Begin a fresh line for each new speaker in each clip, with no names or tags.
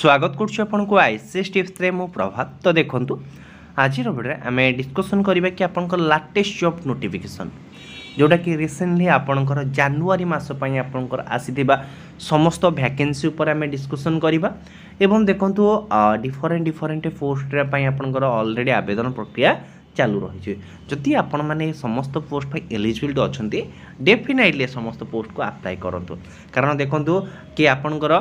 ସ୍ୱାଗତ କରୁଛି ଆପଣଙ୍କୁ ଆଇସିଏସ୍ ଟିପ୍ସରେ ମୁଁ ପ୍ରଭାତ ତ ଦେଖନ୍ତୁ ଆଜିର ଭିଡ଼ରେ ଆମେ ଡିସ୍କସନ୍ କରିବା କି ଆପଣଙ୍କ ଲାଟେଷ୍ଟ ଜବ୍ ନୋଟିଫିକେସନ୍ ଯେଉଁଟାକି ରିସେଣ୍ଟଲି ଆପଣଙ୍କର ଜାନୁଆରୀ ମାସ ପାଇଁ ଆପଣଙ୍କର ଆସିଥିବା ସମସ୍ତ ଭ୍ୟାକେନ୍ସି ଉପରେ ଆମେ ଡିସ୍କସନ୍ କରିବା ଏବଂ ଦେଖନ୍ତୁ ଡିଫରେଣ୍ଟ ଡିଫରେଣ୍ଟ ପୋଷ୍ଟରେ ପାଇଁ ଆପଣଙ୍କର ଅଲରେଡ଼ି ଆବେଦନ ପ୍ରକ୍ରିୟା ଚାଲୁ ରହିଛି ଯଦି ଆପଣମାନେ ସମସ୍ତ ପୋଷ୍ଟ ପାଇଁ ଏଲିଜିବିଲିଟି ଅଛନ୍ତି ଡେଫିନାଇଟଲି ସମସ୍ତ ପୋଷ୍ଟକୁ ଆପ୍ଲାଏ କରନ୍ତୁ କାରଣ ଦେଖନ୍ତୁ କି ଆପଣଙ୍କର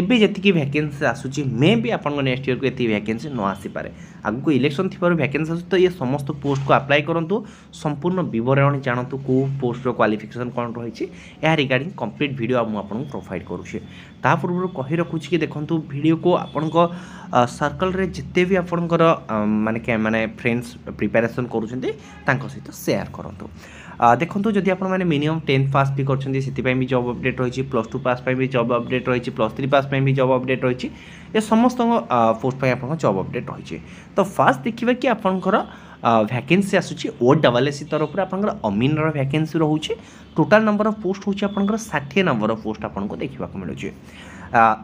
ଏବେ ଯେତିକି ଭ୍ୟାକେନ୍ସି ଆସୁଛି ମେ ବି ଆପଣଙ୍କ ନେକ୍ସଟ ଇୟରକୁ ଏତିକି ଭ୍ୟାକେନ୍ସି ନ ଆସିପାରେ ଆଗକୁ ଇଲେକ୍ସନ୍ ଥିବାରୁ ଭ୍ୟାକେନ୍ସି ଆସୁଛି ତ ଏ ସମସ୍ତ ପୋଷ୍ଟକୁ ଆପ୍ଲାଏ କରନ୍ତୁ ସମ୍ପୂର୍ଣ୍ଣ ବିବରଣୀ ଜାଣନ୍ତୁ କେଉଁ ପୋଷ୍ଟର କ୍ୱାଲିଫିକେସନ୍ କ'ଣ ରହିଛି ଏହା ରିଗାର୍ଡ଼ିଂ କମ୍ପ୍ଲିଟ୍ ଭିଡ଼ିଓ ମୁଁ ଆପଣଙ୍କୁ ପ୍ରୋଭାଇଡ଼ କରୁଛି ତା ପୂର୍ବରୁ କହି ରଖୁଛି କି ଦେଖନ୍ତୁ ଭିଡ଼ିଓକୁ ଆପଣଙ୍କ ସର୍କଲ୍ରେ ଯେତେ ବି ଆପଣଙ୍କର ମାନେ ମାନେ ଫ୍ରେଣ୍ଡସ୍ ପ୍ରିପାରେସନ୍ କରୁଛନ୍ତି ତାଙ୍କ ସହିତ ସେୟାର କରନ୍ତୁ ଦେଖନ୍ତୁ ଯଦି ଆପଣମାନେ ମିନିମମ୍ ଟେନ୍ଥ ପାସ୍ ବି କରିଛନ୍ତି ସେଥିପାଇଁ ବି ଜବ୍ ଅପଡ଼େଟ୍ ରହିଛି ପ୍ଲସ୍ ଟୁ ପାସ୍ ପାଇଁ ବି ଜବ୍ ଅପଡ଼େଟ୍ ରହିଛି ପ୍ଲସ୍ ଥ୍ରୀ ପାସ୍ ପାଇଁ ବି ଜବ୍ ଅପଡ଼େଟ୍ ରହିଛି ଏ ସମସ୍ତଙ୍କ ପୋଷ୍ଟ ପାଇଁ ଆପଣଙ୍କ ଜବ୍ ଅପଡ଼େଟ୍ ରହିଛି ତ ଫାର୍ଷ୍ଟ ଦେଖିବା କି ଆପଣଙ୍କର ভ্যাকেন্সি আসুচি ও ডবল এসি তরফর আপনার অমিনর ভ্যাকেন্সি রয়েছে টোটাল নম্বর অফ পোস্ট হচ্ছে আপনার ষাঠিয়ে নম্বর অফ পোস্ট আপনার দেখা মিলুছে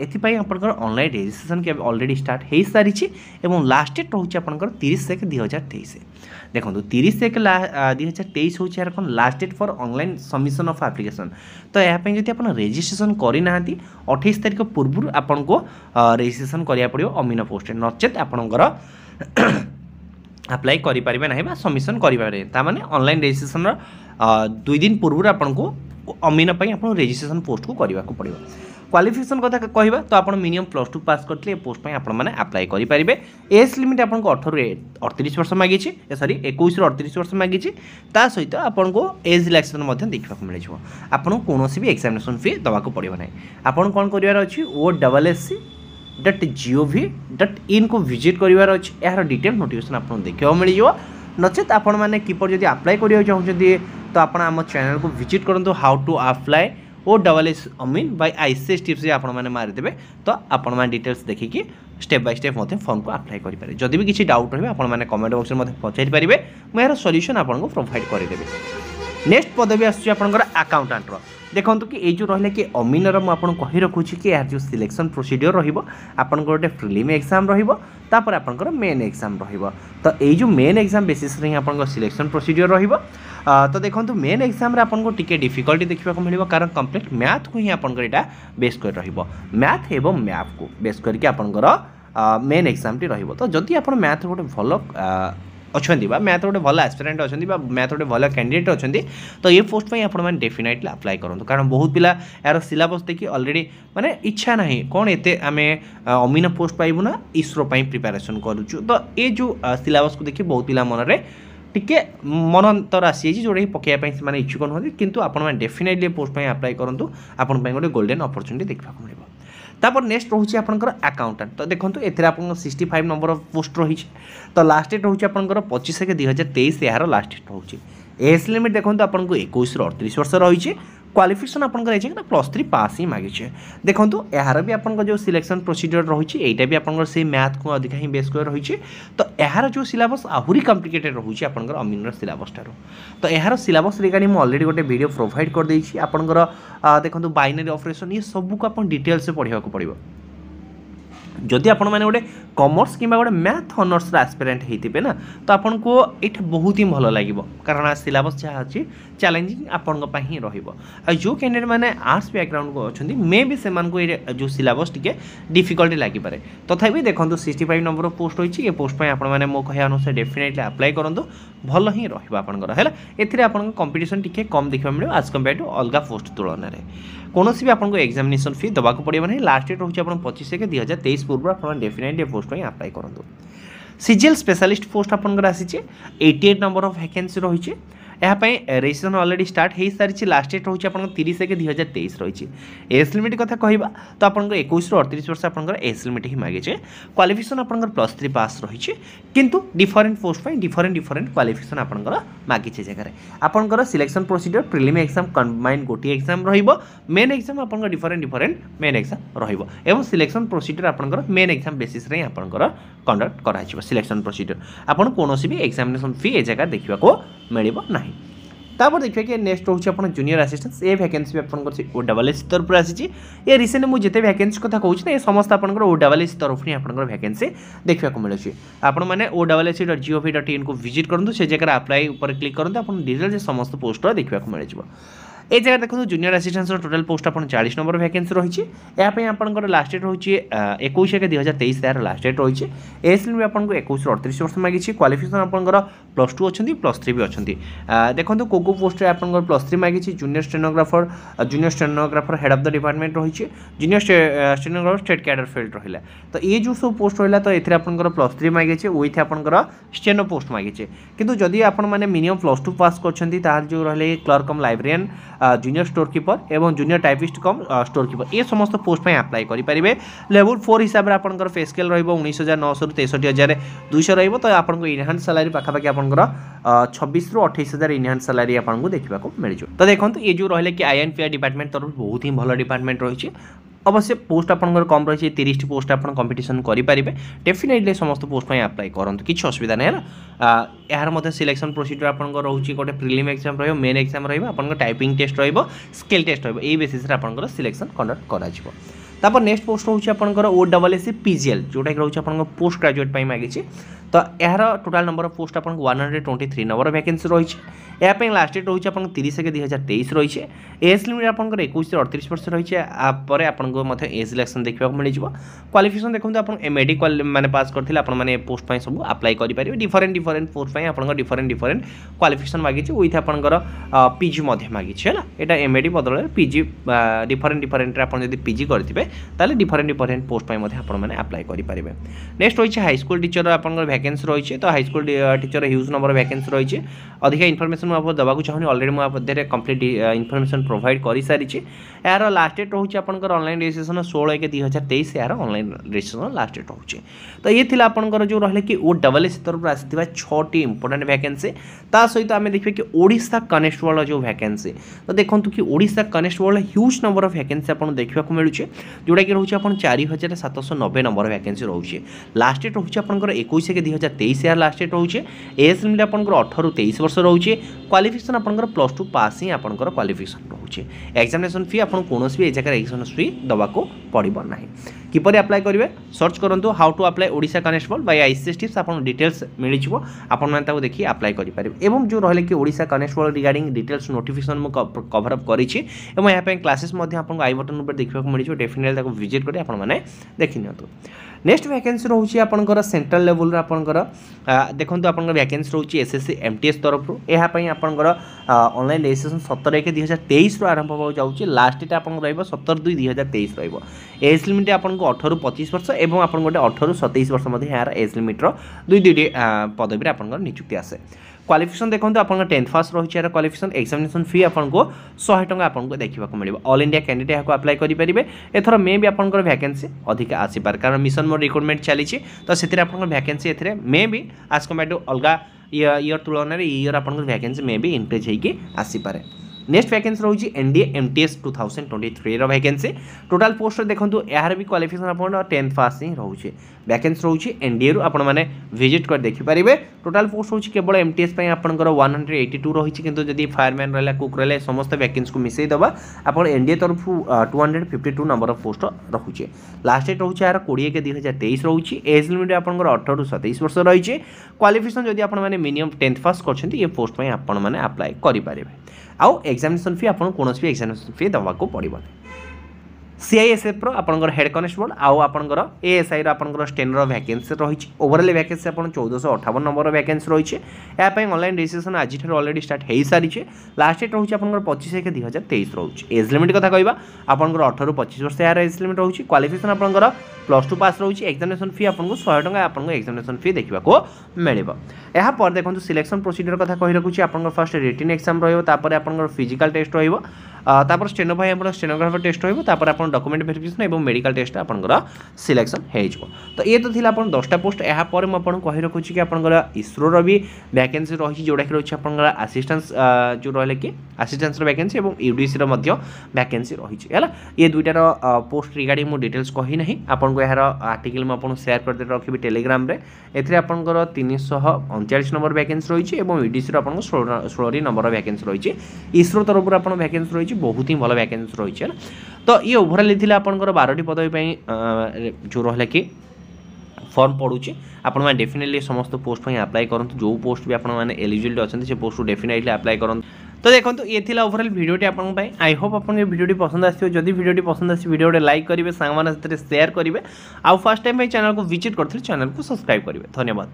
ଏଥିପାଇଁ ଆପଣଙ୍କର ଅନଲାଇନ୍ ରେଜିଷ୍ଟ୍ରେସନ୍ କେବେ ଅଲରେଡ଼ି ଷ୍ଟାର୍ଟ ହୋଇସାରିଛି ଏବଂ ଲାଷ୍ଟ ଡେଟ୍ ରହୁଛି ଆପଣଙ୍କର ତିରିଶ ଏକ ଦୁଇ ହଜାର ତେଇଶ ଦେଖନ୍ତୁ ତିରିଶ ଏକ ଦୁଇ ହଜାର ତେଇଶ ହେଉଛି ଏହାର କ'ଣ last date for online submission of application ତ ଏହା ପାଇଁ ଯଦି ଆପଣ ରେଜିଷ୍ଟ୍ରେସନ୍ କରିନାହାନ୍ତି ଅଠେଇଶ ତାରିଖ ପୂର୍ବରୁ ଆପଣଙ୍କୁ ରେଜିଷ୍ଟ୍ରେସନ୍ କରିବାକୁ ପଡ଼ିବ ଅମିନ ପୋଷ୍ଟରେ ନଚେତ୍ ଆପଣଙ୍କର ଆପ୍ଲାଏ କରିପାରିବେ ନାହିଁ ବା ସବମିସନ୍ କରିପାରିବେ ତାମାନେ ଅନଲାଇନ୍ ରେଜିଷ୍ଟ୍ରେସନ୍ର ଦୁଇ ଦିନ ପୂର୍ବରୁ ଆପଣଙ୍କୁ ଅମିନ ପାଇଁ ଆପଣ ରେଜିଷ୍ଟ୍ରେସନ୍ ପୋଷ୍ଟକୁ କରିବାକୁ ପଡ଼ିବ କ୍ୱାଲିଫିକେସନ୍ କଥା କହିବା ତ ଆପଣ ମିନିମମ୍ ପ୍ଲସ୍ ଟୁ ପାସ୍ କରିଥିଲେ ଏ ପୋଷ୍ଟ ପାଇଁ ଆପଣମାନେ ଆପ୍ଲାଏ କରିପାରିବେ ଏଜ୍ ଲିମିଟ୍ ଆପଣଙ୍କୁ ଅଠରରୁ ଅଡ଼ତିରିଶ ବର୍ଷ ମାଗିଛି ସରି ଏକୋଇଶରୁ ଅଡ଼ତିରିଶ ବର୍ଷ ମାଗିଛି ତା ସହିତ ଆପଣଙ୍କୁ ଏଜ୍ ରିଲାକ୍ସେସନ୍ ମଧ୍ୟ ଦେଖିବାକୁ ମିଳିଯିବ ଆପଣଙ୍କୁ କୌଣସି ବି ଏକ୍ସାମିନେସନ୍ ଫି ଦେବାକୁ ପଡ଼ିବ ନାହିଁ ଆପଣ କ'ଣ କରିବାର ଅଛି O double S C dot G O V dot ଇନ୍କୁ ଭିଜିଟ୍ କରିବାର ଅଛି ଏହାର ଡିଟେଲ୍ ନୋଟିଫିକେସନ୍ ଆପଣଙ୍କୁ ଦେଖିବାକୁ ମିଳିଯିବ ନଚେତ୍ ଆପଣମାନେ କିପରି ଯଦି ଆପ୍ଲାଏ କରିବାକୁ ଚାହୁଁଛନ୍ତି ତ ଆପଣ ଆମ ଚ୍ୟାନେଲ୍କୁ ଭିଜିଟ୍ କରନ୍ତୁ how to apply O double S ଅମିନ୍ ବାଇ ଆଇ ସି ଏସ୍ ଟିପ୍ସରେ ଆପଣମାନେ ମାରିଦେବେ ତ ଆପଣମାନେ ଡିଟେଲ୍ସ ଦେଖିକି ଷ୍ଟେପ୍ ବାଇ ଷ୍ଟେପ୍ ମଧ୍ୟ ଫର୍ମକୁ ଆପ୍ଲାଏ କରିପାରିବେ ଯଦି ବି କିଛି ଡାଉଟ୍ ରହିବ ଆପଣମାନେ କମେଣ୍ଟ ବକ୍ସରେ ମଧ୍ୟ ପଚାରି ପାରିବେ ମୁଁ ଏହାର ସଲ୍ୟୁସନ୍ ଆପଣଙ୍କୁ ପ୍ରୋଭାଇଡ଼ କରିଦେବି ନେକ୍ସଟ ପଦବୀ ଆସୁଛି ଆପଣଙ୍କର ଆକାଉଣ୍ଟାଣ୍ଟର ଦେଖନ୍ତୁ କି ଏଇ ଯେଉଁ ରହିଲା କି ଅମିନର ମୁଁ ଆପଣଙ୍କୁ କହି ରଖୁଛି କି ଏହାର ଯେଉଁ ସିଲେକ୍ସନ୍ ପ୍ରୋସିଡ଼ିଓର ରହିବ ଆପଣଙ୍କର ଗୋଟେ ପ୍ରିଲିମ୍ ଏକ୍ଜାମ୍ ରହିବ ତାପରେ ଆପଣଙ୍କର ମେନ୍ ଏକ୍ଜାମ୍ ରହିବ ତ ଏଇ ଯେଉଁ ମେନ୍ ଏକ୍ଜାମ୍ ବେସିସ୍ରେ ହିଁ ଆପଣଙ୍କ ସିଲେକ୍ସନ୍ ପ୍ରୋସିଡ଼ିଓର ରହିବ ତ ଦେଖନ୍ତୁ ମେନ୍ ଏକ୍ଜାମ୍ରେ ଆପଣଙ୍କୁ ଟିକେ ଡିଫିକଲ୍ଟି ଦେଖିବାକୁ ମିଳିବ କାରଣ କମ୍ପ୍ଲିଟ୍ ମ୍ୟାଥ୍କୁ ହିଁ ଆପଣଙ୍କର ଏଇଟା ବେସ୍ କରି ରହିବ ମ୍ୟାଥ୍ ଏବଂ ମ୍ୟାପ୍କୁ ବେସ୍ କରିକି ଆପଣଙ୍କର ମେନ୍ ଏକ୍ଜାମ୍ଟି ରହିବ ତ ଯଦି ଆପଣ ମ୍ୟାଥ୍ରେ ଗୋଟେ ଭଲ ଅଛନ୍ତି ବା ମ୍ୟାଥ୍ ଗୋଟେ ଭଲ ଆସ୍ପିରାଣ୍ଟ ଅଛନ୍ତି ବା ମ୍ୟାଥ୍ ଗୋଟେ ଭଲ କ୍ୟାଣ୍ଡିଡେଟ୍ ଅଛନ୍ତି ତ ଏ ପୋଷ୍ଟ ପାଇଁ ଆପଣମାନେ ଡେଫିନାଇଟଲି ଆପ୍ଲାଏ କରନ୍ତୁ କାରଣ ବହୁତ ପିଲା ଏହାର ସିଲାବସ୍ ଦେଖି ଅଲରେଡ଼ି ମାନେ ଇଚ୍ଛା ନାହିଁ କ'ଣ ଏତେ ଆମେ ଅମିନା ପୋଷ୍ଟ ପାଇବୁ ନା ଇସ୍ରୋ ପାଇଁ ପ୍ରିପାରେସନ୍ କରୁଛୁ ତ ଏ ଯେଉଁ ସିଲାବସ୍କୁ ଦେଖି ବହୁତ ପିଲା ମନରେ ଟିକେ ମନାନ୍ତର ଆସିଯାଇଛି ଯେଉଁଟାକି ପକାଇବା ପାଇଁ ସେମାନେ ଇଚ୍ଛୁକ ନୁହନ୍ତି କିନ୍ତୁ ଆପଣମାନେ ଡେଫିନେଟଲି ପୋଷ୍ଟ ପାଇଁ ଆପ୍ଲାଏ କରନ୍ତୁ ଆପଣଙ୍କ ପାଇଁ ଗୋଟେ ଗୋଲ୍ଡେନ୍ ଅପରଚୁନିଟି ଦେଖିବାକୁ ମିଳିବ ତାପରେ ନେକ୍ସଟ ରହୁଛି ଆପଣଙ୍କର ଆକାଉଣ୍ଟାଣ୍ଟ ତ ଦେଖନ୍ତୁ ଏଥିରେ ଆପଣଙ୍କର ସିକ୍ସଟି ଫାଇଭ୍ ନମ୍ବର ପୋଷ୍ଟ ରହିଛି ତ ଲାଷ୍ଟ ଡେଟ୍ ରହୁଛି ଆପଣଙ୍କର ପଚିଶ ଏକ ଦୁଇ ହଜାର ତେଇଶ ଏହାର ଲାଷ୍ଟ ଡେଟ୍ ରହୁଛି ଏଜ୍ ଲିମିଟ୍ ଦେଖନ୍ତୁ ଆପଣଙ୍କୁ ଏକୋଇଶରୁ ଅଠତିରିଶ ବର୍ଷ ରହିଛି କ୍ୱାଲିଫିକେସନ୍ ଆପଣଙ୍କର ହେଇଛି ନା ପ୍ଲସ୍ ଥ୍ରୀ ପାସ୍ ହିଁ ମାଗିଛି ଦେଖନ୍ତୁ ଏହାର ବି ଆପଣଙ୍କର ଯେଉଁ ସିଲେକ୍ସନ୍ ପ୍ରୋସିଡ଼ିଓର ରହିଛି ଏଇଟା ବି ଆପଣଙ୍କର ସେଇ ମ୍ୟାଥ୍କୁ ଅଧିକା ହିଁ ବେସ୍ କରି ରହିଛି ତ ଏହାର ଯେଉଁ ସିଲାବସ୍ ଆହୁରି କମ୍ପ୍ଲିକେଟେଡ଼୍ ରହୁଛି ଆପଣଙ୍କର ଅମିନର ସିଲାବସ୍ ଠାରୁ ତ ଏହାର ସିଲାବସ୍ ରିଗାର୍ଡ଼ିଂ ମୁଁ ଅଲରେଡ଼ି ଗୋଟେ ଭିଡ଼ିଓ ପ୍ରୋଭାଇଡ଼ କରିଦେଇଛି ଆପଣଙ୍କର ଦେଖନ୍ତୁ ବାଇନାରୀ ଅପରେସନ୍ ଇଏ ସବୁକୁ ଆପଣ ଡିଟେଲ୍ସରେ ପଢ଼ିବାକୁ ପଡ଼ିବ ଯଦି ଆପଣମାନେ ଗୋଟେ କମର୍ସ କିମ୍ବା ଗୋଟେ ମ୍ୟାଥ୍ ଅନର୍ସର ଆସ୍ପିରାଣ୍ଟ ହେଇଥିବେ ନା ତ ଆପଣଙ୍କୁ ଏଇଟା ବହୁତ ହିଁ ଭଲ ଲାଗିବ କାରଣ ସିଲାବସ୍ ଯାହା ଅଛି ଚ୍ୟାଲେଞ୍ଜିଂ ଆପଣଙ୍କ ପାଇଁ ହିଁ ରହିବ ଆଉ ଯେଉଁ କ୍ୟାଣ୍ଡିଡେଟ୍ ମାନେ ଆର୍ଟ୍ସ ବ୍ୟାକଗ୍ରାଉଣ୍ଡକୁ ଅଛନ୍ତି ମେ ବି ସେମାନଙ୍କୁ ଏ ଯେଉଁ ସିଲାବସ୍ ଟିକେ ଡିଫିକଲ୍ଟ ଲାଗିପାରେ ତଥାପି ଦେଖନ୍ତୁ ସିକ୍ସଟି ଫାଇଭ୍ ନମ୍ବର ପୋଷ୍ଟ ରହିଛି ଏ ପୋଷ୍ଟ ପାଇଁ ଆପଣମାନେ ମୋ କହିବା ଅନୁସାରେ ଡେଫିନେଟଲି ଆପ୍ଲାଏ କରନ୍ତୁ ଭଲ ହିଁ ରହିବ ଆପଣଙ୍କର ହେଲା ଏଥିରେ ଆପଣଙ୍କ କମ୍ପିଟିସନ୍ ଟିକେ କମ୍ ଦେଖିବାକୁ ମିଳିବ ଆଜ୍ କମ୍ପେୟାର୍ ଟୁ ଅଲଗା ପୋଷ୍ଟ ତୁଳନାରେ କୌଣସି ବି ଆପଣଙ୍କୁ ଏକ୍ଜାମିନେସନ୍ ଫି ଦେବାକୁ ପଡ଼ିବ ନାହିଁ ଲାଷ୍ଟ ଡେଟ୍ ରହୁଛି ଆପଣ ପଚିଶ ଏକ ଦୁଇ ହଜାର ତେଇଶ ପୂର୍ବରୁ ଆପଣ ଡେଫିନେଟଲି ଏ ପୋଷ୍ଟ ପାଇଁ ଆପ୍ଲାଏ କରନ୍ତୁ ସିଜିଏଲ୍ ସ୍ପେଶାଲିଷ୍ଟ ପୋଷ୍ଟ ଆପଣଙ୍କର ଆସିଛି eighty eight number of vacancy ରହିଛି এপাই রেজিষ্ট্রেসন অলরেডি স্টার্ট হয়ে সারিছে লাস্ট ডেট রয়েছে আপনার তিরিশ এক দুই হাজার তেইশ রয়েছে এজ লিমিট কথা কহবা তো আপনার একুশ রু অড়তিশ বর্ষ আপনার এজ লিমিট হি মাগিছে কোয়ালিফিকেসন আপনার প্লস থ্রি পাস রয়েছে কিন্তু ডিফরেন্ট পোস্ট পাই ডিফরেন্ট ডিফরেন্ট কোয়ালিফিকেসন আপনার মাগিছে জায়গায় আপনার selection procedure prelim exam combined গোটিয়ে এক্সাম রহব মেন এক্সাম আপনার ডিফরেন্ট ডিফরেন্ট মেন এক্সাম রহব এবং সিলেকশন প্রোসিডিওর আপনার মেন এক্সাম বেসিসে ହିଁ ଆପଣଙ୍କର କଣ୍ଡକ୍ଟ କରାଯିବ ସିଲେକ୍ସନ୍ ପ୍ରୋସିଡ଼ିଓର ଆପଣ କୌଣସି ବି ଏକ୍ଜାମିନେସନ୍ ଫି ଏ ଜାଗା ଦେଖିବାକୁ ମିଳିବ ନାହିଁ ତାପରେ ଦେଖିବା କି ନେକ୍ସଟ ହେଉଛି ଆପଣ ଜୁନିୟର ଆସିଷ୍ଟାନ୍ସ ଏ ଭ୍ୟାକେନ୍ସି ବି ଆପଣଙ୍କର ସେ ଓ ଡବଲ୍ ଏସ୍ ତରଫରୁ ଆସିଛି ଏ ରିସେଣ୍ଟ ମୁଁ ଯେତେ ଭ୍ୟାକେନ୍ସି କଥା କହୁଛି ନା ଏ ସମସ୍ତ ଆପଣଙ୍କର ଓ ଡବଲ୍ ଏସ୍ ତରଫରୁ ହିଁ ଆପଣଙ୍କର ଭ୍ୟାକେନ୍ସି ଦେଖିବାକୁ ମିଳୁଛି ଆପଣମାନେ O double S dot G O V dot ଇନ୍କୁ ଭିଜିଟ୍ କରନ୍ତୁ ସେ ଜାଗାରେ ଆପ୍ଲାଏ ଉପରେ କ୍ଲିକ୍ କରନ୍ତୁ ଆପଣ ଡିଟେଲ୍ସ ସମସ୍ତ ପୋଷ୍ଟର ଦେଖିବାକୁ ମିଳିଯିବ এই জায়গায় দেখুন জুনিয়র ଆସିଷ୍ଟାଣ୍ଟର ଟୋଟାଲ୍ ପୋଷ୍ଟ ଆପଣ ଚାଳିଶ ନମ୍ବର ଭ୍ୟାକେନ୍ସି ରହିଛି ଏହା ପାଇଁ ଆପଣଙ୍କର ଲାଷ୍ଟ ଡେଟ୍ ରହିଛି ଏକୋଇଶ ଏକ ଦୁଇ ହଜାର ତେଇଶ ଏହାର ଲାଷ୍ଟ ଡେଟ୍ ରହିଛି ଏଜ୍ ବି ଆପଣଙ୍କୁ ଏକୋଇଶରୁ ଅଠତିରିଶ ବର୍ଷ ମାଗିଛି କ୍ୱାଲିଫିକେସନ୍ ଆପଣଙ୍କର ପ୍ଲସ୍ ଟୁ ଅଛନ୍ତି ପ୍ଲସ୍ ଥ୍ରୀ ବି ଅଛନ୍ତି ଦେଖନ୍ତୁ କେଉଁ କେଉଁ ପୋଷ୍ଟରେ ଆପଣଙ୍କର ପ୍ଲସ୍ ଥ୍ରୀ ମାଗିଛି junior stenographer junior stenographer head of the department ରହିଛି junior stenographer state cadre field ରହିଲା ତ ଏ ଯେଉଁ ସବୁ ପୋଷ୍ଟ ରହିଲା ତ ଏଥିରେ ଆପଣଙ୍କର ପ୍ଲସ୍ ଥ୍ରୀ ମାଗିଛି ୱିଥ୍ ଆପଣଙ୍କର ଷ୍ଟେନୋ ପୋଷ୍ଟ ମାଗିଛି କିନ୍ତୁ ଯଦି ଆପଣମାନେ ମିନିମମ୍ ପ୍ଲସ୍ ଟୁ ପାସ୍ କରିଛନ୍ତି ତାହାର ଯେଉଁ ରହିଲେ clerk cum librarian junior store keeper এবং junior typist cum store keeper ଏ ସମସ୍ତ ପୋଷ୍ଟ ପାଇଁ ଆପ୍ଲାଏ କରିପାରିବେ ଲେବୁଲ୍ ଫୋର୍ ହିସାବରେ ଆପଣଙ୍କର ପେ ସ୍କେଲ୍ ରହିବ ଉଣେଇଶ ହଜାର ନଅଶହରୁ ତେଷଠି ହଜାର ଦୁଇଶହ ରହିବ ତ ଆପଣଙ୍କୁ ଇନହାନ୍ସ ସାଲାରୀ ପାଖାପାଖି ଆପଣଙ୍କର ଛବିଶରୁ ଅଠେଇଶ ହଜାର ଇନହାନ୍ସ ସାଲାରୀ ଆପଣଙ୍କୁ ଦେଖିବାକୁ ମିଳିଯିବ ତ ଦେଖନ୍ତୁ ଏ ଯେଉଁ ରହିଲେ କି ଆଇଏନ୍ପିଆର୍ ଡିପାର୍ଟମେଣ୍ଟ ତରଫରୁ ବହୁତ ହିଁ ଭଲ ଡିପାର୍ଟମେଣ୍ଟ ରହିଛି অবশ্য পোস্ট আপনার কম রয়েছে তিরিশটি পোস্ট আপনার কম্পিটিশন করে ডেফিনেটলি সমস্ত পোস্ট আপ্লাই করতে কিছু অসুবিধা নাই হল এর মধ্যে সিলেকশন প্রোসিডিওর আপনার রয়েছে গোটে প্রিলিম এক্সাম রহব মেন এক্সাম রহব আপনার টাইপিং টেস্ট রহব স্কিল টেস্ট রহব এই বেসিসে আপনার সিলেকশন কন্ডক্ট করা তারপর নেক্সট পোস্ট রয়েছে আপনার ও ডবল এসি পিজিএল যেটা রয়েছে আপনার পোস্ট গ্রাজুয়েট পাই মাগিছে তো এর টোটাল নম্বর অফ পোস্ট আপনার one hundred twenty three number vacancy রয়েছে এপাই লাস্ট ডেট রয়েছে আপনার তিরিশ এক দুই হাজার তেইশ রয়েছে এজ লিমিট আপনার একুশ অড়তিশ বর্ষ রয়েছে আপরে আপনার এজ সিলেকশন দেখা মিলে ক্বালিফিকেসন দেখুন আপনার এমএডি মানে পাস করলে আপনার পোস্ট পাই সব আপ্লাই করে পারবে ডিফরেন্ট ডিফরেন্ট পোস্ট পাই আপনার ডিফরেন্ট ডিফরেন্ট ক্বালিফিকেসন মাগিছে উইথ আপনার পিজি মধ্যে মাগিছে হ্যাঁ এটা এমএডি বদলের পিজি ডিফরেন্ট ডিফরেন্টরে আপনার যদি পিজি করে তাহলে ডিফরেন্ট ডিফরেন্ট পোস্ট পাই মধ্যে আপনার আপ্লাই করে নেক্সট রয়েছে হাইস্কুল টিচর আপনার ভ্যাকেন্সি রয়েছে তো high school teacher huge number vacancy রয়েছে অধিকা ইনফরমেশন মু দেওয়া চাহিনি অলরেডি মধ্যে কমপ্লিট ইনফরমেশন প্রোভাইড করে সারিছি ଏହାର ଲାଷ୍ଟ ଡେଟ୍ ରହୁଛି ଆପଣଙ୍କର ଅନଲାଇନ୍ ରେଜିଷ୍ଟ୍ରେସନ୍ ଷୋହଳ ଏକ ଦୁଇ ହଜାର ତେଇଶ ଏହାର ଅନଲାଇନ୍ ରେଜିଷ୍ଟ୍ରେସନ୍ ଲାଷ୍ଟ ଡେଟ୍ ରହୁଛି ତ ଇଏ ଥିଲା ଆପଣଙ୍କର ଯେଉଁ ରହିଲେ କି ଓ ଡବଲ୍ ଏସ୍ ତରଫରୁ ଆସିଥିବା ଛଅଟି ଇମ୍ପୋର୍ଟାଣ୍ଟ ଭ୍ୟାକେନ୍ସି ତା ସହିତ ଆମେ ଦେଖିବା କି ଓଡ଼ିଶା କନେଷ୍ଟବଳର ଯେଉଁ ଭ୍ୟାକେନ୍ସି ତ ଦେଖନ୍ତୁ କି Odisha constable huge number of vacancy ଆପଣ ଦେଖିବାକୁ ମିଳୁଛି ଯେଉଁଟାକି ରହୁଛି ଆପଣ ଚାରି ହଜାର ସାତଶହ ନବେ ନମ୍ବର ଭ୍ୟାକେନ୍ସି ରହୁଛି ଲାଷ୍ଟ ଡେଟ୍ ରହୁଛି ଆପଣଙ୍କର ଏକୋଇଶ ଏକ ଦୁଇ ହଜାର ତେଇଶ ଏହାର ଲାଷ୍ଟ ଡେଟ୍ ରହୁଛି ଏଜ୍ ଲିମିଟ୍ ଆପଣଙ୍କର ଅଠରରୁ ତେଇଶ ବର୍ଷ ରହୁଛି କ୍ୱାଲିଫିକେସନ୍ ଆପଣଙ୍କର ପ୍ଲସ୍ ଟୁ ପାସ୍ ହିଁ ଆପଣଙ୍କର କ୍ୱାଲିଫିକେସନ୍ ରହୁଛି ଏକ୍ଜାମିନେସନ୍ ଫି ଆପଣଙ୍କୁ କୌଣସି ବି ଏ ଜାଗାରେ ଏକ୍ସନ୍ ଫି ଦେବାକୁ ପଡ଼ିବ ନାହିଁ কিপর আপ্লাই করবে সর্চ করতু how to apply Odisha constable by ICS tips আপনার ডিটেলস মিলিযোগ আপনার তাকে দেখি আপ্লাই করে পারে এবং যে রহলে কি Odisha constable regarding details notification মু কভর আপ করেছি এবং এপাই ক্লাসেস আপনার আই বটন উপরে দেখা মিলিযোগ ডেফিনেটলি তাকে ভিজিট করে আপনার দেখি নিহত নেক্সট ভ্যাকেন্সি রয়েছে আপনার সেন্ট্রাল লেভেলর আপনার দেখুন আপনার ভ্যাকেন্সি রয়েছে এসএসসি এমটিএস তরফর এপাই আপনার অনলাইন রেজিস্ট্রেসন সতের এক দুই হাজার তেইশ আরম্ভ হওয়া যাচ্ছে লাস্ট ডেট আপনার রহব সতের দুই দুই হাজার তেইশ রহব এজ লিমিট আপনার ଆପଣଙ୍କୁ ଅଠରରୁ ପଚିଶ ବର୍ଷ ଏବଂ ଆପଣଙ୍କୁ ଗୋଟେ ଅଠରରୁ ସତେଇଶ ବର୍ଷ ମଧ୍ୟ ଏହାର ଏଜ୍ ଲିମିଟ୍ର ଦୁଇ ଦୁଇଟି ପଦବୀରେ ଆପଣଙ୍କର ନିଯୁକ୍ତି ଆସେ କ୍ୱାଲିଫିକେସନ୍ ଦେଖନ୍ତୁ ଆପଣଙ୍କ ଟେନ୍ଥ ପାସ୍ ରହିଛି ଏହାର କ୍ୱାଲିଫିକେସନ୍ ଏକ୍ସାମିନେସନ୍ ଫି ଆପଣଙ୍କୁ ଶହେ ଟଙ୍କା ଆପଣଙ୍କୁ ଦେଖିବାକୁ ମିଳିବ ଅଲ୍ ଇଣ୍ଡିଆ କ୍ୟାଣ୍ଡିଡେଟ୍ ଏହାକୁ ଆପ୍ଲାଏ କରିପାରିବେ ଏଥର ମେ ବି ଆପଣଙ୍କର ଭ୍ୟାକେନ୍ସି ଅଧିକା ଆସିପାରେ କାରଣ ମିଶନ୍ ମୋର ରିକ୍ରୁଟମେଣ୍ଟ ଚାଲିଛି ତ ସେଥିରେ ଆପଣଙ୍କର ଭ୍ୟାକେନ୍ସି ଏଥିରେ ମେ ବି ଆଜ୍ କମ୍ପେୟାର୍ ଟୁ ଅଲଗା ଇୟର୍ ତୁଳନାରେ ଇୟର୍ ଆପଣଙ୍କର ଭ୍ୟାକେନ୍ସି ମେ ବି ଇନକ୍ରିଜ୍ ହୋଇକି ଆସିପାରେ ନେକ୍ସଟ ଭ୍ୟାକେନ୍ସି ରହୁଛି N D A M T S two thousand twenty ଥ୍ରୀର ଭ୍ୟାକେନ୍ସି ଟୋଟାଲ୍ ପୋଷ୍ଟର ଦେଖନ୍ତୁ ଏହାର ବି କ୍ୱାଲିଫିକେସନ୍ ଆପଣ ଟେନ୍ଥ ପାସ୍ ହିଁ ରହୁଛି ଭ୍ୟାକେନ୍ସି ରହୁଛି ଏନ୍ ଡି ଏରୁ ଆପଣମାନେ ଭିଜିଟ୍ କରି ଦେଖିପାରିବେ ଟୋଟାଲ୍ ପୋଷ୍ଟ ହେଉଛି କେବଳ ଏମ୍ ଟି ଏସ୍ ପାଇଁ ଆପଣଙ୍କର ୱାନ୍ ହଣ୍ଡ୍ରେଡ଼ ଏଇଟି ଟୁ ରହିଛି କିନ୍ତୁ ଯଦି ଫାୟାରମ୍ୟାନ୍ ରହିଲା କୁକ୍ ରହିଲା ଏ ସମସ୍ତ ଭ୍ୟାକେନ୍ସିକୁ ମିଶାଇ ଦେବା ଆପଣ ଏନ୍ ଡି ଏ ତରଫରୁ two hundred fifty two number of post ରହୁଛି ଲାଷ୍ଟ ଡେଟ୍ ରହୁଛି ଏହାର କୋଡ଼ିଏ ଏକ ଦୁଇ ହଜାର ତେଇଶ ରହୁଛି ଏଜ୍ ଲିମିଟ୍ ଆପଣଙ୍କର ଅଠରରୁ ସତେଇଶ ବର୍ଷ ରହିଛି କ୍ୱାଲିଫିକେସନ୍ ଯଦି ଆପଣମାନେ ମିନିମମ୍ ଟେନ୍ଥ ପାସ୍ କରିଛନ୍ତି ଏ ପୋଷ୍ଟ ପାଇଁ ଆପଣମାନେ ଆପ୍ଲାଏ କରିପାରିବେ ଆଉ ଏକ୍ଜାମିନେସନ୍ ଫି ଆପଣ କୌଣସି ବି ଏକ୍ଜାମିନେସନ୍ ଫି ଦେବାକୁ ପଡ଼ିବନି সিআইএসএফর আপনার হেড কনস্টেবল আও আপনার এএসআইর আপনার স্টেনর ভ্যাকেন্সি রয়েছে ওভরঅল ভ্যাকেন্সি আপনার চৌদশো অঠাবন নম্বর ভ্যাকেন্সি রয়েছে এপাই অনলাইন রেজিষ্ট্রেসন আজিঠার অলরেডি স্টার্ট হয়ে সারিছে লাস্ট ডেট রয়েছে আপনার পঁচিশ এক দুই হাজার তেইশ রয়েছে এজ লিমিট কথা কহা আপনার অঠর পঁচিশ বর্ষ এর এজ লিমিট রয়েছে কোয়ালিফিকেসন আপনার প্লস টু পাস রয়েছে এক্সামিনেসন ফি আপনার শহে টাকা আপনার এক্সামিনেসন ফি দেখা মিলব এরপরে দেখুন সিলেকশন প্রোসিডিওর কথা কহি রাখুছি আপনার ফার্স্ট রিটিন এক্সাম রহব তাপরে আপনার ফিজিকাল টেস্ট রহব তাপরে স্টেনো ভাই আমার স্টেনোগ্রাফার টেস্ট রহব তাপরে আপনার ডকুমেন্ট ভেরিফিকেসন এবং মেডিকাল টেস্ট আপনার সিলেকশন হয়ে যাব তো ইয়ে তো লা আপনার দশটা পোস্ট এরপরে মু আপনার কহি রাখুছি কি আপনার ইসরোর বি ভ্যাকেন্সি রয়েছে যেটাকি রয়েছে আপনার আসিষ্টান্স যে রহলে কি আসিষ্টান্সর ভ্যাকেন্সি এবং ইউডিসির ভ্যাকেন্সি রয়েছে হল ইয়ে দুইটার পোস্ট রিগার্ডিং মু ডিটেলস কহি না আপনার এর আর্টিকল মু আপনার সেয়ার করে রাখবি টেলিগ্রামে এতে আপনার তিনশহ অনচাশ নম্বর ভ্যাকেন্সি রয়েছে এবং ইউডিসির আপনার ষোলটি নম্বর ভ্যাকেন্সি রয়েছে ইসরো তরফর আপনার ভ্যাকেন্সি রয়েছে বহুত হি ভালো ভ্যাকেন্সি রয়েছে তো ইয়ে ওভর ଟୋଟାଲ ଥିଲା ଆପଣଙ୍କର ବାରଟି ପଦବୀ ପାଇଁ ଯେଉଁ ରହିଲା କି ଫର୍ମ ପଡ଼ୁଛି ଆପଣମାନେ ଡେଫିନେଟଲି ସମସ୍ତ ପୋଷ୍ଟ ପାଇଁ ଆପ୍ଲାଏ କରନ୍ତୁ ଯେଉଁ ପୋଷ୍ଟ ବି ଆପଣମାନେ ଏଲିଜିବିଲିଟି ଅଛନ୍ତି ସେ ପୋଷ୍ଟକୁ ଡେଫିନେଟଲି ଆପ୍ଲାଏ କରନ୍ତୁ তো দেখুন ইয়ে লা ওভরঅল ভিডিওটি আপনার আই হোপ আপনার ভিডিওটি পসন্দ আসবে যদি ভিডিওটি পসন্দ আসছে ভিডিওটি লাইক করবে সাং মান সাথে সেয়ার করবে আউ ফার্স্ট টাইম চ্যানেল ভিজিট করলে চ্যানেল সবসক্রাইব করবে ধন্যবাদ